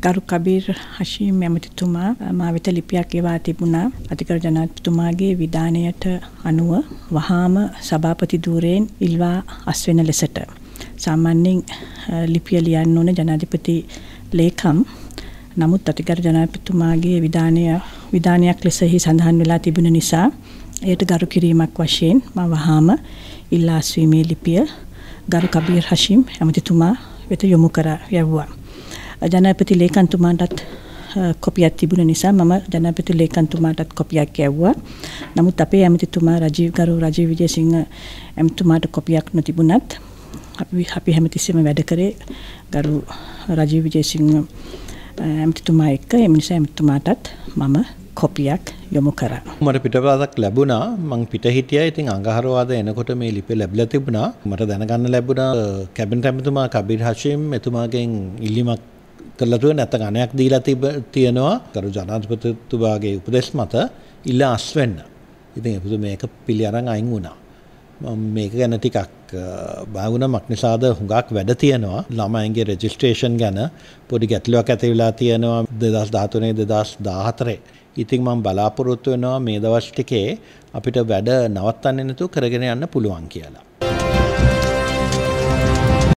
ගරු කබීර් හශීම් ඇමතිතුමා මා වෙත ලිපියක් එවා තිබුණා අධිකර ජනාධිපතිතුමාගේ විධානයට අනුව වහාම සභාපති ධූරයෙන් ඉල්වා අස්වෙන ලෙසට සාමාන්‍යයෙන් ලිපිය ලියන්න ඕන ජනාධිපති ලේකම් නමුත් අතිකර ජනාධිපතිතුමාගේ විධානය විධානයක් ලෙසෙහි සඳහන් වෙලා තිබුණ නිසා එයට ගරු කිරීමක් වශයෙන් මා වහාම ඉල්ලාස්වීමේ ලිපිය ගරු කබීර් හශීම් ඇමතිතුමා වෙත යොමු කර යැව්වා ජනපති ලේකන්තුමාටත් කොපියක් තිබුණ නිසා මම ජනපති ලේකන්තුමාටත් කොපියක් ඇව්වා. නමුත් අපේ ඇමතිතුමා රජීව් ගරු රජීව් විජේසිංහ ඇමතිතුමාට කොපියක් නොතිබුණත් අපි අපි හැමතිස්සෙම වැඩ කරේ ගරු රජීව් විජේසිංහ ඇමතිතුමා එක්ක ඒ නිසා ඇමතිතුමාටත් මම කොපියක් යොමු කර. මට පිටපාදක් ලැබුණා මං පිට හිටිය ඉතින් අඟහරවාද එනකොට මේ ලිපි ලැබිල තිබුණා මට දැනගන්න ලැබුණා කැබින් ඇමතුමා කබිර් හශීම් එතුමාගෙන් ඉල්ලිමක් කරලතුව නැත ගණයක් දීලා තිබ තියෙනවා කරු ජනාධපතතුබාගේ උපදෙස් මත ඉල්ල අස්වෙන්න. ඉතින් එපුතු මේක පිළි අරං අයින් වුණා. මේක ගැන ටිකක් බාගුණ මක්නිසාද හුඟක් වැඩ තියෙනවා ළමයින්ගේ රෙජිස්ට්‍රේෂන් ගැන පොඩි ගැටලුවක් ඇතිවෙලා තියෙනවා දෙදස් ධාතුනේ දෙදස් දාහතරේ. ඉතින් මං බලාපොරොත්තු වෙනවා මේ දවස් ටිකේ අපිට වැඩ නවත්තන්නේ නැතුව කරගෙන යන්න පුළුවන් කියලා.